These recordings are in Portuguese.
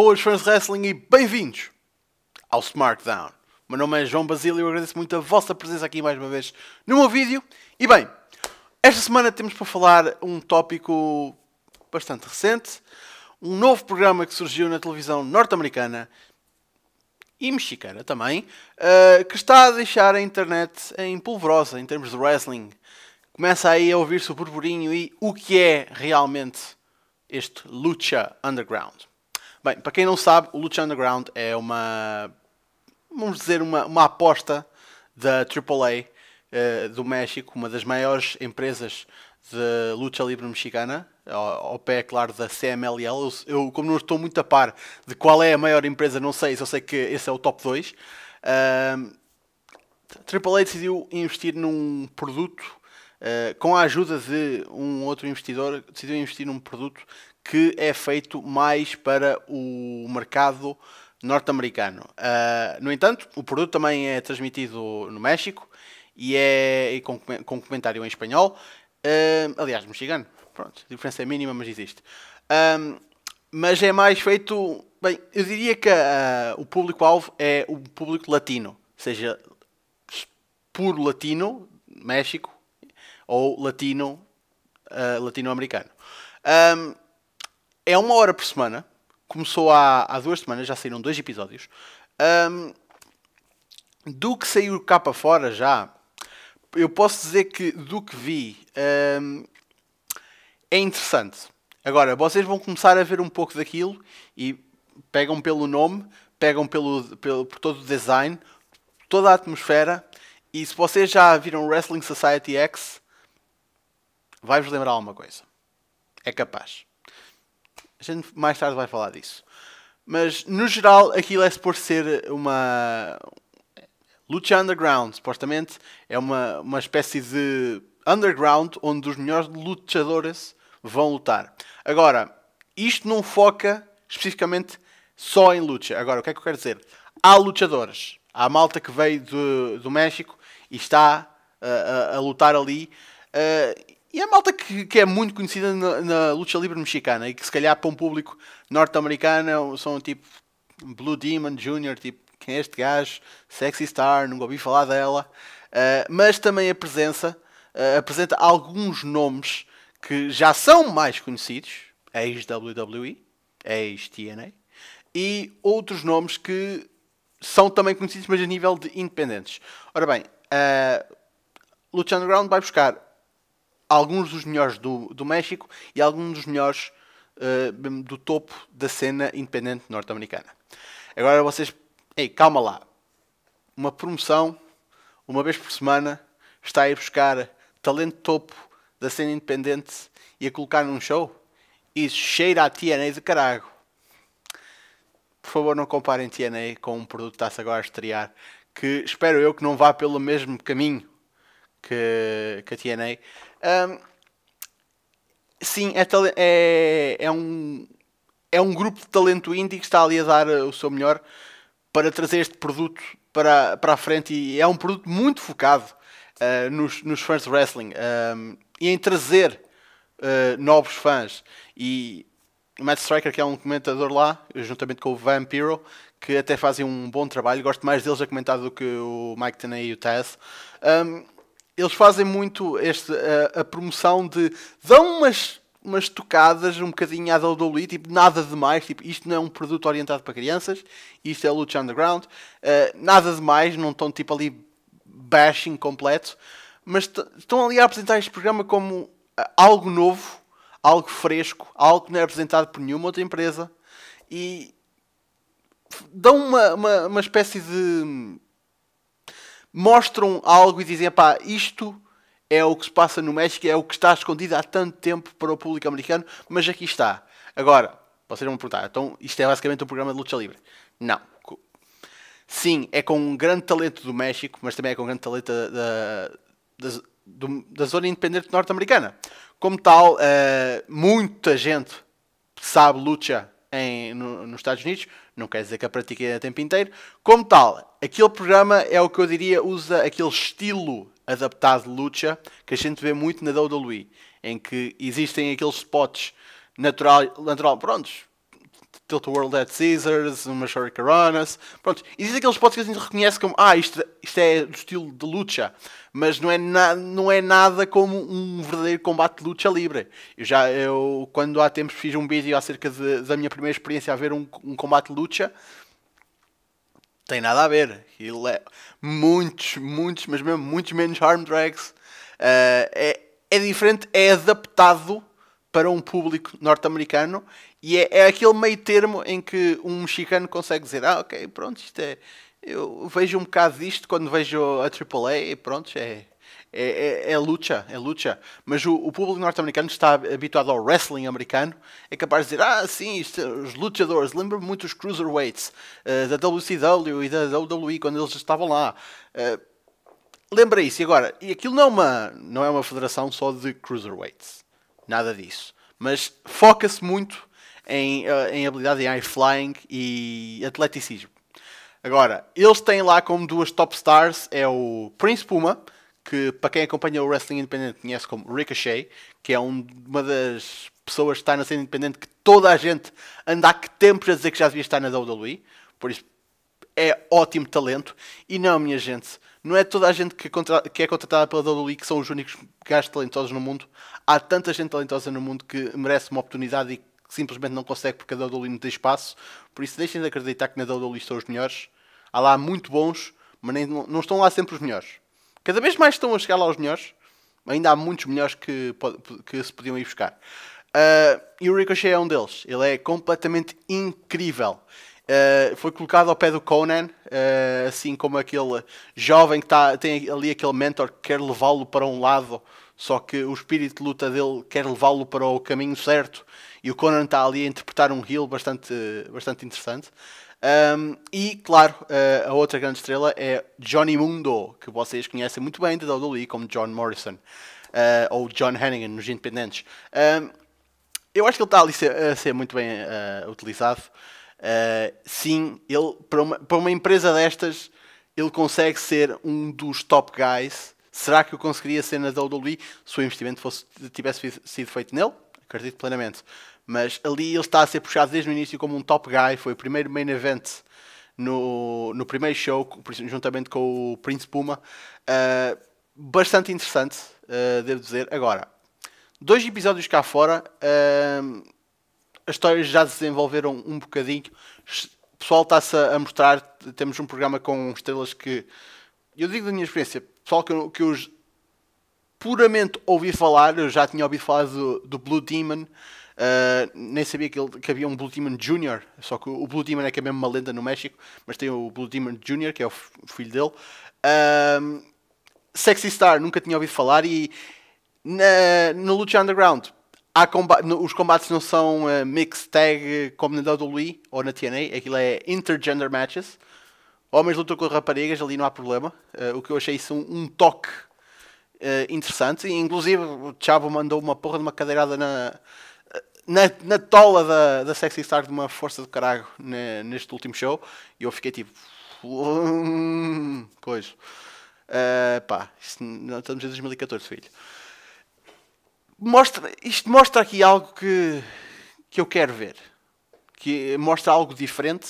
Boas fãs de wrestling e bem-vindos ao SmartDown. O meu nome é João Basílio e eu agradeço muito a vossa presença aqui mais uma vez no meu vídeo. E bem, esta semana temos para falar um tópico bastante recente, um novo programa que surgiu na televisão norte-americana e mexicana também, uh, que está a deixar a internet em polvorosa em termos de wrestling. Começa aí a ouvir-se o burburinho e o que é realmente este Lucha Underground. Bem, para quem não sabe, o Lucha Underground é uma, vamos dizer, uma, uma aposta da AAA uh, eh, do México, uma das maiores empresas de luta livre mexicana, ao, ao pé, claro, da CMLL. Eu, eu, como não estou muito a par de qual é a maior empresa, não sei, só sei que esse é o top 2. Uh, AAA decidiu investir num produto, uh, com a ajuda de um outro investidor, decidiu investir num produto que é feito mais para o mercado norte-americano. Uh, no entanto, o produto também é transmitido no México e é e com, com comentário em espanhol. Uh, aliás, mexicano. Pronto, a diferença é mínima, mas existe. Ah, mas é mais feito. Bem, eu diria que uh, o público-alvo é o público latino, seja puro latino, México, ou latino, uh, latino-americano. Um, é uma hora por semana. Começou há, há duas semanas, já saíram dois episódios. Um, do que saiu cá para fora já, eu posso dizer que do que vi um, é interessante. Agora, vocês vão começar a ver um pouco daquilo e pegam pelo nome, pegam pelo, pelo, por todo o design, toda a atmosfera. E se vocês já viram Wrestling Society X, vai-vos lembrar alguma coisa. É capaz. A gente mais tarde vai falar disso. Mas, no geral, aquilo é por ser uma. Lucha Underground, supostamente, é uma, uma espécie de underground onde os melhores lutadores vão lutar. Agora, isto não foca especificamente só em luta. Agora, o que é que eu quero dizer? Há lutadores. Há malta que veio do, do México e está uh, a, uh, a, lutar ali. Uh, e é malta que, que é muito conhecida na, na, luta livre mexicana e que se calhar para um público norte-americano são tipo Blue Demon Jr., tipo, quem é este gajo? Sexy Star, nunca ouvi falar dela. Uh, mas também a presença uh, apresenta alguns nomes que já são mais conhecidos, ex-WWE, ex-TNA, e outros nomes que são também conhecidos, mas a nível de independentes. Ora bem, uh, Lucha Underground vai buscar alguns dos melhores do, do México e alguns dos melhores uh, do topo da cena independente norte-americana. Agora vocês, ei, calma lá. Uma promoção, uma vez por semana, está a ir buscar talento topo da cena independente e a colocar num show? Isso cheira a TNA de carago. Por favor, não comparem TNA com um produto que está-se agora a estrear, que espero eu que não vá pelo mesmo caminho que, que a TNA um, sim, é, é, é, um, é um grupo de talento indie que está ali a dar eh, o seu melhor para trazer este produto para, para a frente e é um produto muito focado uh, nos, nos fãs de wrestling um, e em trazer uh, novos fãs. E Matt Striker, que é um comentador lá, juntamente com o Vampiro, que até fazem um bom trabalho. Gosto mais deles a comentar do que o Mike Tenay e o Taz. Um, eles fazem muito este, a, a promoção de dão umas umas tocadas um bocadinho à WWE, tipo, nada demais, tipo, isto não é um produto orientado para crianças, isto é luta underground, uh, nada demais, não estão tipo ali bashing completo, mas estão ali a apresentar este programa como uh, algo novo, algo fresco, algo que não é apresentado por nenhuma outra empresa e dão uma, uma, uma espécie de mostram algo e dizem, pá, isto é o que se passa no México, é o que está escondido há tanto tempo para o público americano, mas aqui está. Agora, vocês vão me perguntar, então isto é basicamente um programa de luta livre? Não. Sim, é com um grande talento do México, mas também é com um grande talento da, da, da zona independente norte-americana. Como tal, uh, muita gente sabe luta em, no, nos Estados Unidos, não quer dizer que a pratiquei a tempo inteiro. Como tal, aquele programa é o que eu diria usa aquele estilo adaptado de lucha que a gente vê muito na WWE, em que existem aqueles spots natural, natural prontos, Tilt World at Caesars, uma Shurikeronas. Pronto, existem aqueles podcasts que a gente reconhece como ah, isto, isto é do estilo de lucha, mas não é, na, não é nada como um verdadeiro combate de lucha livre. Eu já, eu, quando há tempos fiz um vídeo acerca de, da minha primeira experiência a ver um, um combate de lucha, tem nada a ver. Ele é muitos, muitos, mas mesmo muitos menos harm drags. Uh, é, é diferente, é adaptado para um público norte-americano e é, é aquele meio termo em que um mexicano consegue dizer ah ok pronto isto é eu vejo um bocado disto quando vejo a AAA e pronto é é, é, é luta é Mas o, o público norte-americano está habituado ao wrestling americano, é capaz de dizer, ah, sim, isto, os luchadores, lembro-me muito dos cruiserweights, uh, da WCW e da WWE quando eles estavam lá. Uh, lembra isso, e agora, e aquilo não é, uma, não é uma federação só de cruiserweights nada disso. Mas foca-se muito em, eh, em habilidade em high flying e atleticismo. Agora, eles têm lá como duas top stars, é o Prince Puma, que para quem acompanha o Wrestling Independente conhece como Ricochet, que é um, uma das pessoas que está na cena independente que toda a gente anda há que tempos a dizer que já devia estar na WWE, por isso é ótimo talento. E não, minha gente, não é toda a gente que, é contra... que é contratada pela WWE que são os únicos gajos talentosos no mundo. Há tanta gente talentosa no mundo que merece uma oportunidade e que simplesmente não consegue porque a WWE não tem espaço. Por isso, deixem de acreditar que na WWE estão os melhores. Há lá muito bons, mas nem... não estão lá sempre os melhores. Cada vez mais estão a chegar lá os melhores. Ainda há muitos melhores que, que se podiam ir buscar. Uh, e o Ricochet é um deles. Ele é completamente incrível. Eh, foi colocado ao pé do Conan, uh, assim como aquele jovem que tá, tem ali aquele mentor que quer levá-lo para um lado, só que o espírito de luta dele quer levá-lo para o caminho certo, e o Conan está ali a interpretar um heel bastante, bastante interessante. Um, e, claro, uh, a outra grande estrela é Johnny Mundo, que vocês conhecem muito bem da WWE como John Morrison, ou John Hennigan nos Independentes. Um, eu acho que ele está ali a ser, a ser muito bem utilizado. Uh, sim, ele, para uma, para uma empresa destas, ele consegue ser um dos top guys. Será que eu conseguiria ser na WWE se o investimento fosse, tivesse sido feito nele? Acredito plenamente. Mas ali ele está a ser puxado desde o início como um top guy. Foi o primeiro main event no, no primeiro show, juntamente com o Prince Puma. Uh, bastante interessante, uh, devo dizer. Agora, dois episódios cá fora. Uh, as histórias já se desenvolveram um bocadinho. O pessoal está-se a mostrar. Temos um programa com estrelas que. Eu digo da minha experiência, pessoal que eu, que eu puramente ouvi falar, eu já tinha ouvido falar do, do Blue Demon, uh, nem sabia que, ele, que, havia um Blue Demon Jr., só que o Blue Demon é que é mesmo uma lenda no México, mas tem o Blue Demon Jr., que é o filho dele. Uh, Sexy Star, nunca tinha ouvido falar, e na, no Lucha Underground Comba os combates não são uh, mixed tag como na WWE ou na TNA, aquilo é intergender matches. Homens lutam com raparigas, ali não há problema. Uh, o que eu achei isso um, um toque uh, interessante. E, inclusive, o Chavo mandou uma porra de uma cadeirada na, na, na tola da, da Sexy Star de uma força de carago ne, neste último show. E eu fiquei tipo. Coisa. Hum, uh, pá, isso, não estamos em 2014, filho mostra, isto mostra aqui algo que, que eu quero ver. Que mostra algo diferente.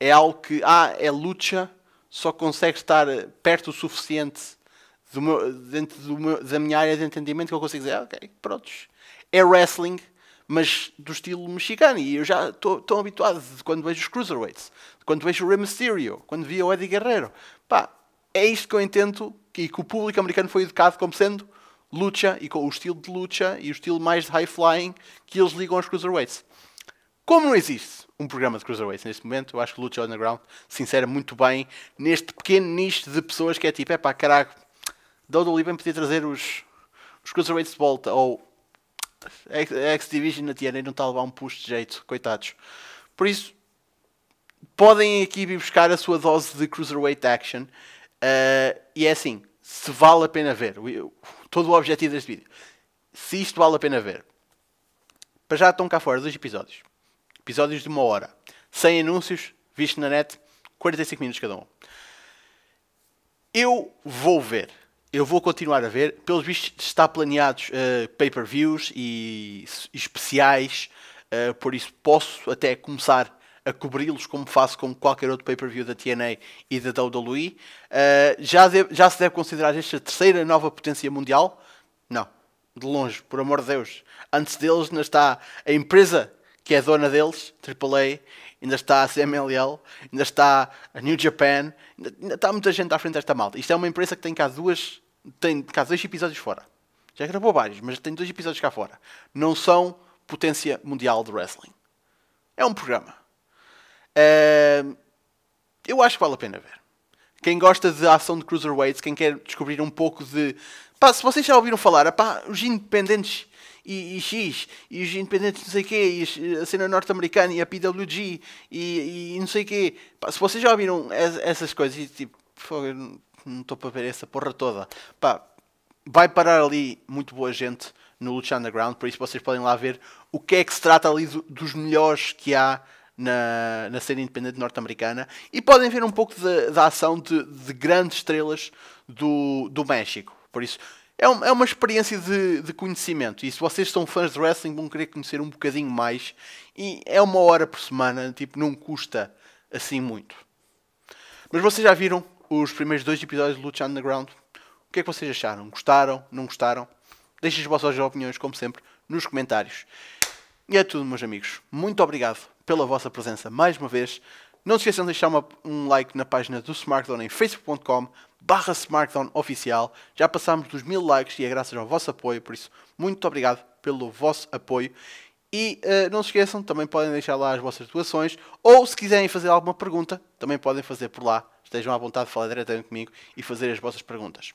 É algo que, ah, é lucha, só consegue estar perto o suficiente do meu, dentro do meu, da minha área de entendimento que eu consigo dizer, ah, ok, prontos. É wrestling, mas do estilo mexicano. E eu já estou tão habituado quando vejo os Cruiserweights, quando vejo o Rey Mysterio, quando via o Eddie Guerrero. Pá, é isto que eu entendo que, que o público americano foi educado como sendo lucha e com o estilo de lucha e o estilo mais de high flying que eles ligam aos cruiserweights. Como não existe um programa de cruiserweights neste momento, eu acho que Lucha Underground se insere muito bem neste pequeno nicho de pessoas que é tipo, é pá, caralho, Dodo Liban podia trazer os, os cruiserweights de volta ou a X-Division na TNA não está a levar um push de jeito, coitados. Por isso, podem aqui vir buscar a sua dose de cruiserweight action uh, e é assim, se vale a pena ver todo o objetivo deste vídeo. Se isto vale a pena ver. Para já estão cá fora dois episódios. Episódios de uma hora. Sem anúncios, visto na net, 45 minutos cada um. Eu vou ver. Eu vou continuar a ver. Pelos vistos, está planeados uh, eh, pay-per-views e, especiais. Uh, por isso, posso até começar a cobri-los como faço com qualquer outro pay-per-view da TNA e da WWE. Uh, já, já se deve considerar esta terceira nova potência mundial? Não, de longe, por amor de Deus. Antes deles ainda está a empresa que é dona deles, AAA, ainda está a CMLL, ainda está a New Japan, ainda, ainda está muita gente à frente desta malta. Isto é uma empresa que tem cá duas, tem cá dois episódios fora. Já gravou vários, mas tem dois episódios cá fora. Não são potência mundial de wrestling. É um programa. Uh, eu acho que vale a pena ver. Quem gosta de ação de Cruiserweights, quem quer descobrir um pouco de. Pá, se vocês já ouviram falar, os independentes e, e, X, e os independentes não sei quê, e a cena norte-americana, e a PWG, e, e não sei quê. Pá, se vocês já ouviram essas coisas, e tipo, não estou para ver essa porra toda. Pá, vai parar ali muito boa gente no Lucha Underground, por isso vocês podem lá ver o que é que se trata ali do, dos melhores que há na, na cena independente norte-americana e podem ver um pouco da ação de, de, grandes estrelas do, do México. Por isso, é, um, é uma experiência de, de, conhecimento. E se vocês são fãs de wrestling, vão querer conhecer um bocadinho mais. E é uma hora por semana, tipo, não custa assim muito. Mas vocês já viram os primeiros dois episódios de Lucha Underground? O que é que vocês acharam? Gostaram? Não gostaram? Deixem as vossas opiniões, como sempre, nos comentários. E é tudo, meus amigos. Muito obrigado pela vossa presença mais uma vez. Não se esqueçam de deixar uma, um like na página do Smartdown em facebook.com barra Smartdown Oficial. Já passámos dos mil likes e é graças ao vosso apoio, por isso, muito obrigado pelo vosso apoio. E uh, não se esqueçam, também podem deixar lá as vossas doações, ou se quiserem fazer alguma pergunta, também podem fazer por lá. Estejam à vontade de falar diretamente comigo e fazer as vossas perguntas.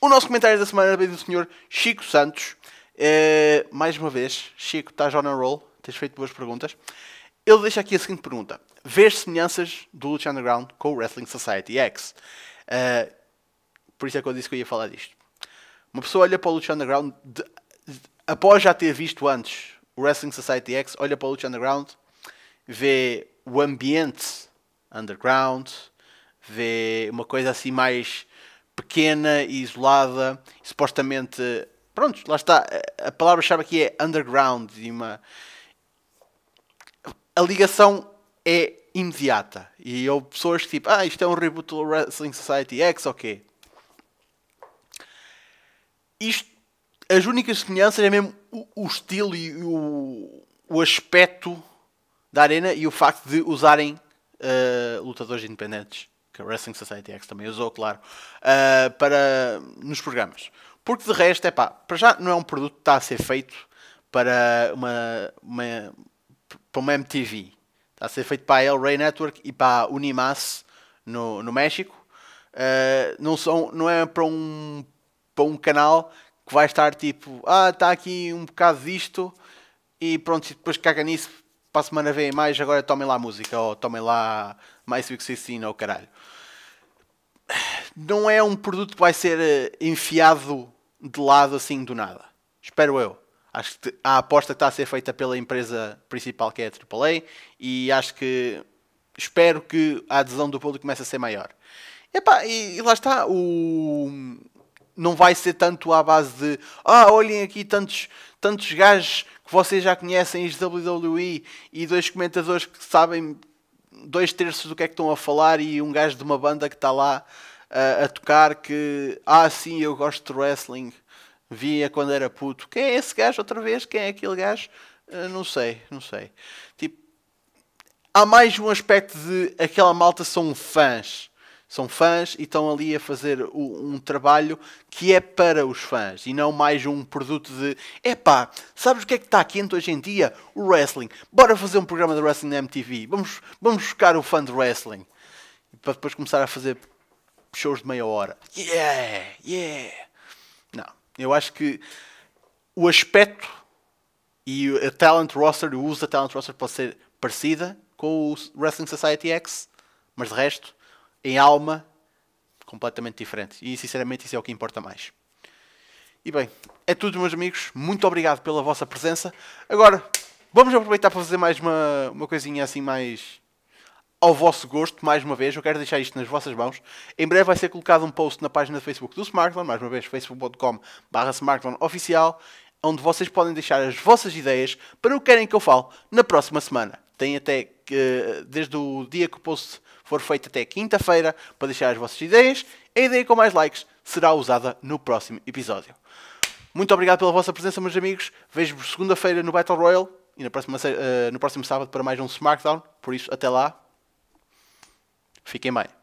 O nosso comentário da semana veio do Sr. Chico Santos. Uh, mais uma vez, Chico, estás on a roll, tens feito boas perguntas. Ele deixa aqui a seguinte pergunta: Vês semelhanças do Lucha Underground com o Wrestling Society X? Uh, por isso é que eu disse que eu ia falar disto. Uma pessoa olha para o Lucha Underground de, de, após já ter visto antes o Wrestling Society X, olha para o Lucha Underground, vê o ambiente underground, vê uma coisa assim mais pequena e isolada, supostamente. Pronto, lá está. A palavra-chave aqui é underground, de uma a ligação é imediata. E houve pessoas que tipo, ah, isto é um reboot do Wrestling Society X, ok. Isto, as únicas semelhanças é mesmo o, o estilo e o, o aspecto da arena e o facto de usarem uh, lutadores independentes, que a Wrestling Society X também usou, claro, uh, para, nos programas. Porque de resto, é pá, para já não é um produto que está a ser feito para uma, uma para uma MTV. Está a ser feito para a El Rey Network e para a Unimas no, no México. Uh, não, são, não é para um, para um canal que vai estar tipo, ah, está aqui um bocado disto e pronto, depois caga nisso, para a semana vem mais, agora tomem lá música ou tomem lá mais se ensina ou caralho. Não é um produto que vai ser eh, enfiado de lado assim do nada. Espero eu. Acho que a aposta está a ser feita pela empresa principal que é a AAA e acho que espero que a adesão do público comece a ser maior. e, e lá está, o... não vai ser tanto à base de ah, olhem aqui tantos, tantos gajos que vocês já conhecem de WWE e dois comentadores que sabem dois terços do que é que estão a falar e um gajo de uma banda que está lá uh, a tocar que ah sim, eu gosto de wrestling via quando era puto. Quem é esse gajo outra vez? Quem é aquele gajo? Eh, não sei, não sei. Tipo, há mais um aspecto de aquela malta são fãs. São fãs e estão ali a fazer um, um trabalho que é para os fãs e não mais um produto de epá, sabes o que é que está quente hoje em dia? O wrestling. Bora fazer um programa de wrestling na MTV. Vamos, vamos buscar o fã de wrestling. Para depois começar a fazer shows de meia hora. Yeah, yeah. Não. Eu acho que o aspecto e a talent roster, o uso da talent roster pode ser parecida com o Wrestling Society X, mas de resto, em alma, completamente diferente. E sinceramente, isso é o que importa mais. E bem, é tudo, meus amigos. Muito obrigado pela vossa presença. Agora, vamos aproveitar para fazer mais uma, uma coisinha assim mais ao vosso gosto, mais uma vez, eu quero deixar isto nas vossas mãos. Em breve vai ser colocado um post na página do Facebook do Smartphone, mais uma vez, facebook.com barra oficial, onde vocês podem deixar as vossas ideias para o que querem que eu fale na próxima semana. Tem até, desde o dia que o post for feito até quinta-feira, para deixar as vossas ideias. A ideia com mais likes será usada no próximo episódio. Muito obrigado pela vossa presença, meus amigos. Vejo-vos segunda-feira no Battle Royale e na próxima, eh, no próximo sábado para mais um Smackdown. Por isso, até lá. Fiquem bem.